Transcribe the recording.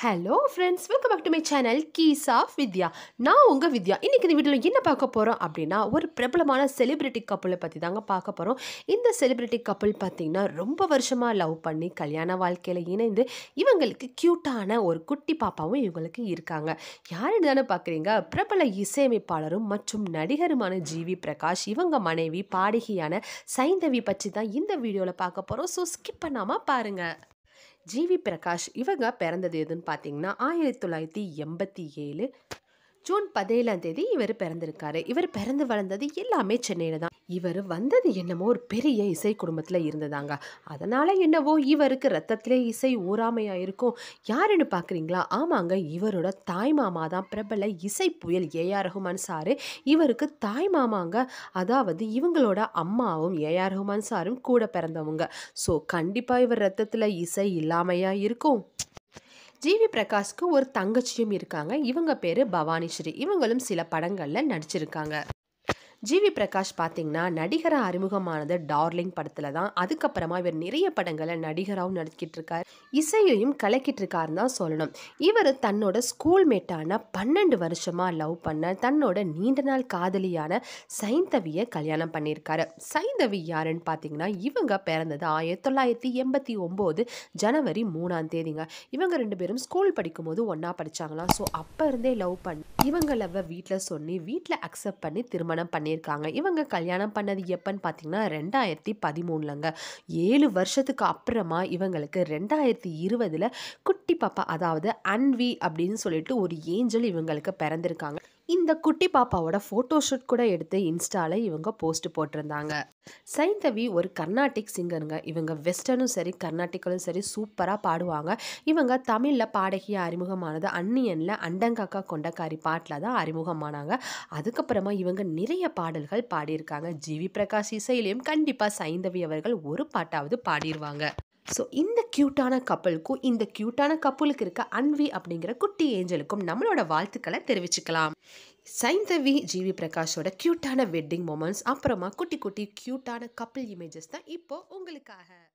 hello friends welcome back to my channel keys of Vidya நான் உங்கள் வித்யா இன்றைக்கி இந்த வீடியோவில் என்ன பார்க்க போகிறோம் அப்படின்னா ஒரு பிரபலமான செலிப்ரிட்டி கப்பலை பற்றி தாங்க பார்க்க போகிறோம் இந்த செலிப்ரிட்டி கப்பல் பார்த்திங்கன்னா ரொம்ப வருஷமாக லவ் பண்ணி கல்யாண வாழ்க்கையில் இணைந்து இவங்களுக்கு க்யூட்டான ஒரு குட்டி பாப்பாவும் இவங்களுக்கு இருக்காங்க யார் தானே பார்க்குறீங்க பிரபல இசையமைப்பாளரும் மற்றும் நடிகருமான ஜிவி பிரகாஷ் இவங்க மனைவி பாடகியான சைந்தவி பற்றி தான் இந்த வீடியோவில் பார்க்க போகிறோம் ஸோ ஸ்கிப் பண்ணாமல் பாருங்கள் ஜிவி பிரகாஷ் இவங்க பிறந்தது எதுன்னு பார்த்தீங்கன்னா ஆயிரத்தி தொள்ளாயிரத்தி எண்பத்தி ஏழு ஜூன் பதினேழாம் தேதி இவர் பிறந்திருக்காரு இவர் பிறந்து வளர்ந்தது எல்லாமே சென்னையில் தான் இவர் வந்தது என்னமோ ஒரு பெரிய இசை குடும்பத்தில் இருந்ததாங்க அதனால் என்னவோ இவருக்கு ரத்தத்திலே இசை ஊறாமையாக இருக்கும் யாருன்னு பார்க்குறீங்களா ஆமாங்க இவரோட தாய் மாமா தான் பிரபல இசை புயல் ஏஆர் ரஹ்மான் சாரு இவருக்கு தாய் மாமாங்க அதாவது இவங்களோட அம்மாவும் ஏஆர் ரஹ்மான் சாரும் கூட பிறந்தவங்க ஸோ கண்டிப்பாக இவர் ரத்தத்தில் இசை இல்லாமையாக இருக்கும் ஜிவி பிரகாஷ்க்கு ஒரு தங்கச்சியும் இருக்காங்க இவங்க பேர் பவானிஸ்ரீ இவங்களும் சில படங்களில் நடிச்சிருக்காங்க ஜிவி பிரகாஷ் பார்த்தீங்கன்னா நடிகரை அறிமுகமானது டார்லிங் படத்தில் தான் அதுக்கப்புறமா இவர் நிறைய படங்களை நடிகராகவும் நடிக்கிட்டு இருக்கார் இசையையும் கலக்கிட்டு இருக்காருன்னு தான் சொல்லணும் இவர் தன்னோட ஸ்கூல் மேட்டான பன்னெண்டு வருஷமாக லவ் பண்ண தன்னோட நீண்ட நாள் காதலியான சைந்தவியை கல்யாணம் பண்ணியிருக்காரு சைந்தவி யாருன்னு பார்த்தீங்கன்னா இவங்க பிறந்தது ஆயிரத்தி தொள்ளாயிரத்தி எண்பத்தி ஒம்பது ஜனவரி மூணாம் தேதிங்க இவங்க ரெண்டு பேரும் ஸ்கூல் படிக்கும்போது ஒன்றா படித்தாங்களாம் ஸோ அப்போ இருந்தே லவ் பண்ணி இவங்க வீட்டில் சொல்லி வீட்டில் அக்செப்ட் பண்ணி திருமணம் பண்ணி பண்ணியிருக்காங்க இவங்க கல்யாணம் பண்ணது எப்போன்னு பார்த்தீங்கன்னா ரெண்டாயிரத்தி பதிமூணுலங்க ஏழு வருஷத்துக்கு அப்புறமா இவங்களுக்கு ரெண்டாயிரத்தி இருபதில் குட்டி பாப்பா அதாவது அன்வி அப்படின்னு சொல்லிட்டு ஒரு ஏஞ்சல் இவங்களுக்கு பிறந்திருக்காங்க இந்த குட்டி பாப்பாவோட ஃபோட்டோ ஷூட் கூட எடுத்து இன்ஸ்டாவில் இவங்க போஸ்ட் போட்டிருந்தாங்க சைந்தவி ஒரு கர்நாடிக் சிங்கருங்க இவங்க வெஸ்டர்னும் சரி கர்நாடிக்கலும் சரி சூப்பராக பாடுவாங்க இவங்க தமிழில் பாடகியை அறிமுகமானது அன்னியனில் அண்டங்காக்கா கொண்டக்காரி பாட்டில் தான் அறிமுகமானாங்க அதுக்கப்புறமா இவங்க நிறைய பாடல்கள் பாடியிருக்காங்க ஜிவி பிரகாஷ் இசையிலையும் கண்டிப்பாக சைந்தவி அவர்கள் ஒரு பாட்டாவது பாடிடுவாங்க ஸோ இந்த க்யூட்டான கப்பலுக்கும் இந்த க்யூட்டான கப்பலுக்கு இருக்க அன்வி அப்படிங்கிற குட்டி ஏஞ்சலுக்கும் நம்மளோட வாழ்த்துக்களை தெரிவிச்சுக்கலாம் சைந்தவி ஜிவி பிரகாஷோட க்யூட்டான வெட்டிங் மூமெண்ட்ஸ் அப்புறமா குட்டி குட்டி க்யூட்டான கப்பல் இமேஜஸ் தான் இப்போது உங்களுக்காக